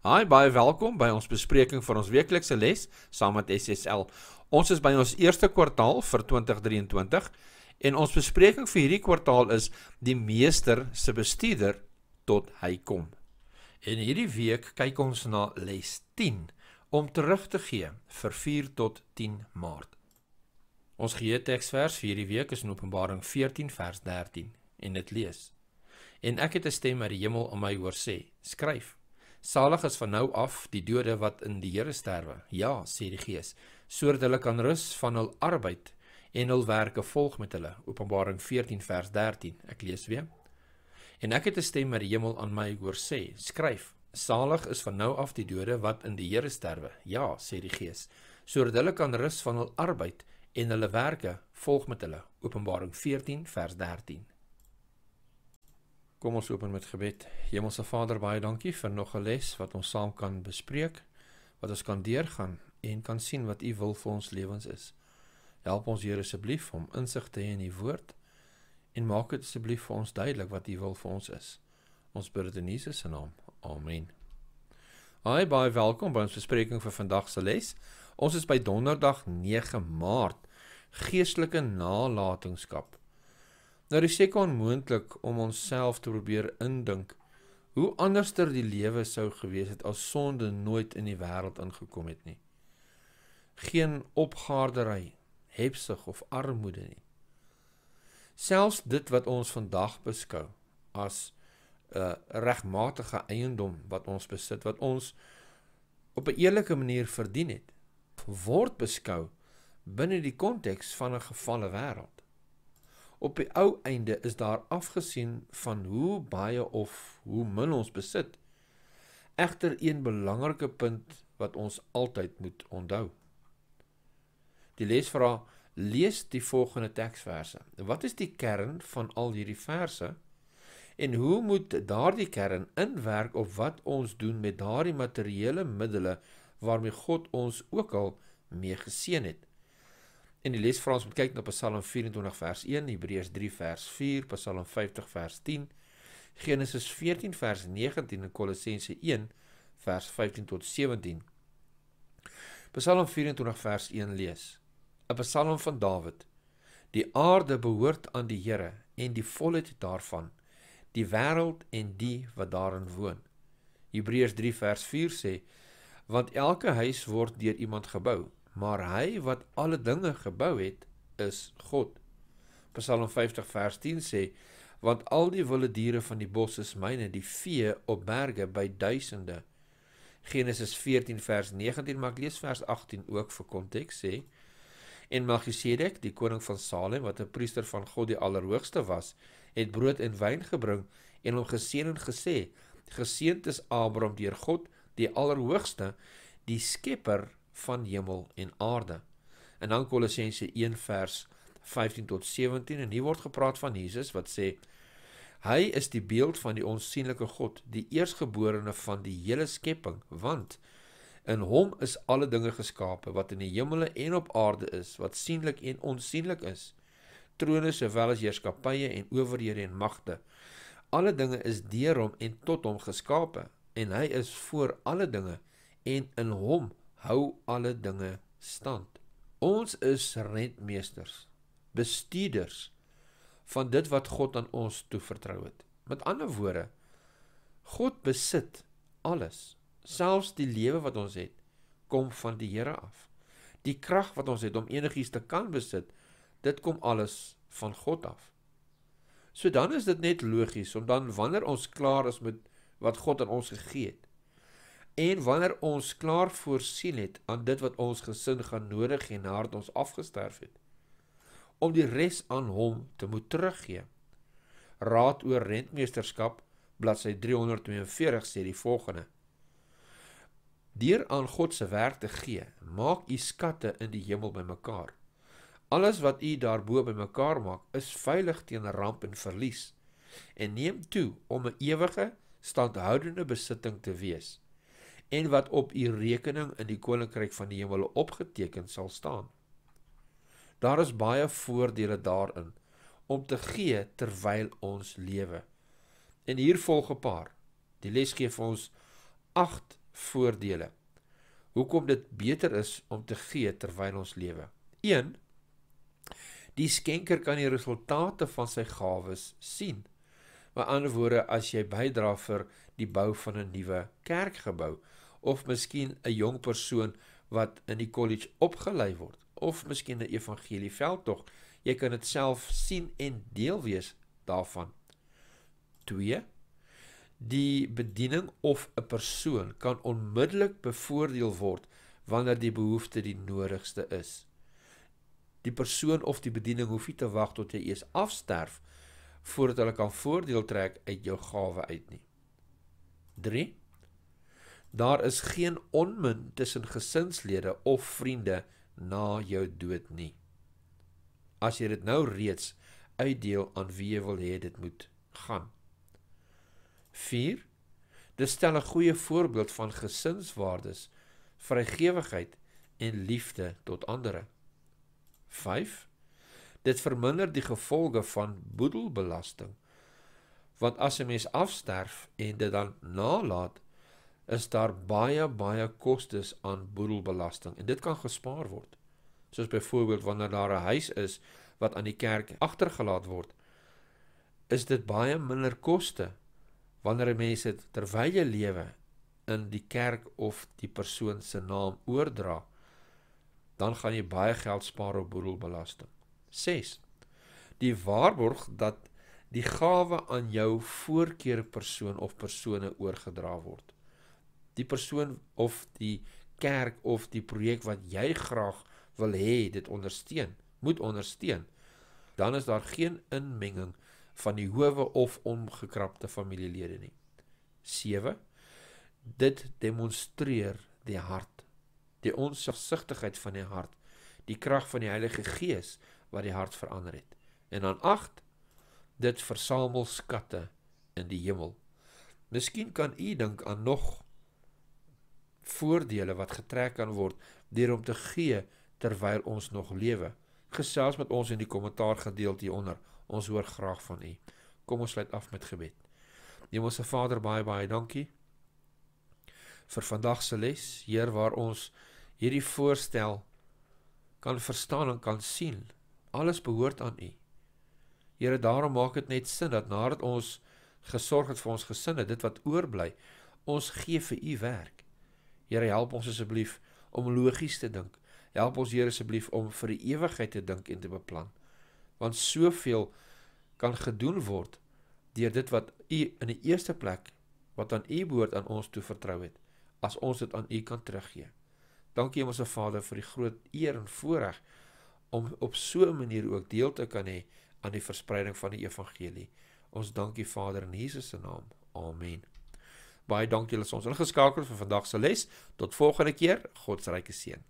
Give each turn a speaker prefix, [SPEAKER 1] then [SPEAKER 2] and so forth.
[SPEAKER 1] Hi, baie welkom by ons bespreking van ons weeklikse les saam met SSL. Ons is by ons eerste kwartaal vir 2023 en ons bespreking vir hierdie kwartaal is die meester se bestuurder tot hy kom. En hierdie week kyk ons na les 10 om terug te gee vir 4 tot 10 Maart. Ons gee teksvers vir hierdie week is in Openbaring 14 vers 13 en dit lees: En ek het 'n stem uit die hemel aan my hoor sê: Skryf Salig is van nou af die dode wat in die Here sterwe. Ja, sê die Gees, sodat hulle kan rus van hul arbeid en hul werke volg met hulle. Openbaring 14 vers 13. Ek lees weer. En ek het 'n stem uit die hemel aan my hoor sê: Skryf, salig is van nou af die dode wat in die Here sterwe. Ja, sê die Gees, sodat hulle kan rus van hul arbeid en hulle werke volg met hulle. Openbaring 14 vers 13. Kom ons open met gebed. Hemelse Vader, baie dankie vir nog 'n les wat ons saam kan bespreek, wat ons kan deurgaan en kan sien wat U wil vir ons lewens is. Help ons Here asseblief om insig te hê in U woord en maak dit asseblief vir ons duidelik wat U wil vir ons is. Ons bid dit in Jesus se naam. Amen. Hi, baie welkom by ons bespreking vir vandag se les. Ons is by Donderdag 9 Maart Geestelike nalatenskap. Nou dis seker onmoontlik om onsself te probeer indink hoe anderster die lewe sou gewees het as sonde nooit in die wêreld ingekom het nie. Geen opgaardery, hepsig of armoede nie. Selfs dit wat ons vandag beskou as 'n uh, eh, regmatige eiendom wat ons besit wat ons op 'n eerlike manier verdien het, word beskou binne die konteks van 'n gefalle wêreld. Op die ou einde is daar afgesien van hoe baie of hoe min ons besit, egter een belangrike punt wat ons altyd moet onthou. Die les vra: Lees die volgende teksverse. Wat is die kern van al hierdie verse? En hoe moet daardie kern inwerk op wat ons doen met daardie materiële middele waarmee God ons ook al mee geseën het? In die les vra ons om kyk na Psalm 24 vers 1, Hebreërs 3 vers 4, Psalm 50 vers 10, Genesis 14 vers 19 en Kolossense 1 vers 15 tot 17. Psalm 24 vers 1 lees. 'n Psalm van Dawid. Die aarde behoort aan die Here en die volheid daarvan, die wêreld en die wat daarin woon. Hebreërs 3 vers 4 sê: Want elke huis word deur iemand gebou, maar hy wat alle dinge gebou het is God. Psalm 50 vers 10 sê: Want al die wilde diere van die bos is myne, die vee op berge by duisende. Genesis 14 vers 19 maak lees vers 18 ook vir konteks sê: En Melchisedek, die koning van Salem wat 'n priester van God die Allerhoogste was, het brood en wyn gebring en hom geseën en gesê: Geseend is Abraham deur God, die Allerhoogste, die skepper van hemel en aarde. En dan Kolossense 1 vers 15 tot 17 en hier word gepraat van Jesus wat sê hy is die beeld van die onsigbare God, die eersgeborene van die hele skepping, want in hom is alle dinge geskape wat in die hemele en op aarde is, wat sienlik en onsigbaar is. Trone sowel as heerskappye en owerhede en magte. Alle dinge is deur hom en tot hom geskape en hy is voor alle dinge en in hom hou alle dinge stand. Ons is rentmeesters, bestuurders van dit wat God aan ons toe vertrou het. Met ander woorde, God besit alles, selfs die lewe wat ons het, kom van die Here af. Die krag wat ons het om enigiets te kan besit, dit kom alles van God af. So dan is dit net logies om dan wanneer ons klaar is met wat God aan ons gegee het, En wanneer ons klaar voorsien het aan dit wat ons gesin gaan nodig en hard ons afgestorf het om die res aan hom te moet teruggee. Raad oor rentmeesterskap bladsy 342 sê die volgende: Deur aan God se werk te gee, maak u skatte in die hemel bymekaar. Alles wat u daarbo bymekaar maak, is veilig teen ramp en verlies en neem toe om 'n ewige standhoudende besitting te wees en wat op u rekening in die koninkryk van die hemel opgeteken sal staan. Daar is baie voordele daarin om te gee terwyl ons lewe. En hier volg 'n paar. Die les gee vir ons 8 voordele. Hoekom dit beter is om te gee terwyl ons lewe. 1 Die skenker kan die resultate van sy gawes sien. Met ander woorde, as jy bydra vir die bou van 'n nuwe kerkgebou, of miskien 'n jong persoon wat in die kollege opgelei word of miskien 'n evangelie veldtog. Jy kan dit self sien en deel wees daarvan. 2. Die bediening of 'n persoon kan onmiddellik bevoordeel word wanneer die behoefte die nodigste is. Die persoon of die bediening hoef nie te wag tot jy eers afsterf voordat hulle kan voordeel trek uit jou gawe uit nie. 3 Daar is geen onmin tussen gesinslede of vriende na jou dood nie. As jy dit nou reeds uitdeel aan wie jy wil hê dit moet gaan. 4. Dit stel 'n goeie voorbeeld van gesinswaardes, vrygewigheid en liefde tot ander. 5. Dit verminder die gevolge van boedelbelasting. Want as 'n mens afsterf en dit dan nalat is daar baie baie kostes aan boedelbelasting en dit kan gespaar word. Soos byvoorbeeld wanneer daar 'n huis is wat aan die kerk agtergelaat word, is dit baie minder koste wanneer 'n mens dit terwyl jy lewe in die kerk of die persoon se naam oordra, dan gaan jy baie geld spaar op boedelbelasting. 6. Die waarborg dat die gawe aan jou voorkeurpersoon of persone oorgedra word. 7 die persoon of die kerk of die projek wat jy graag wil hê dit ondersteun, moet ondersteun. Dan is daar geen inmenging van die howe of omgekrapte familielede nie. 7 Dit demonstreer die hart, die onsigsigtigheid van die hart, die krag van die Heilige Gees wat die hart verander het. En dan 8 Dit versamel skatte in die hemel. Miskien kan u dink aan nog voordele wat getrek kan word deur om te gee terwyl ons nog lewe. Gesels met ons in die kommentaar gedeelte hieronder. Ons hoor graag van u. Kom ons sluit af met gebed. Hemelse Vader, baie baie dankie vir vandag se les. Heer, waar ons hierdie voorstel kan verstaan en kan sien. Alles behoort aan U. Here, daarom maak dit net sin dat nadat ons gesorg het vir ons gesinne, dit wat oorbly, ons gee vir U werk. Here help ons asseblief om logies te dink. Help ons Here asseblief om vir die ewigheid te dink en te beplan. Want soveel kan gedoen word deur dit wat U in die eerste plek wat aan U behoort aan ons toe vertrou het, as ons dit aan U kan teruggee. Dankie Hemelse Vader vir die groot eer en voorreg om op so 'n manier ook deel te kan hê aan die verspreiding van die evangelie. Ons dankie Vader in Jesus se naam. Amen. Baie dankie dat ons ingeskakel vir vandag se les. Tot volgende keer. God se ryke seën.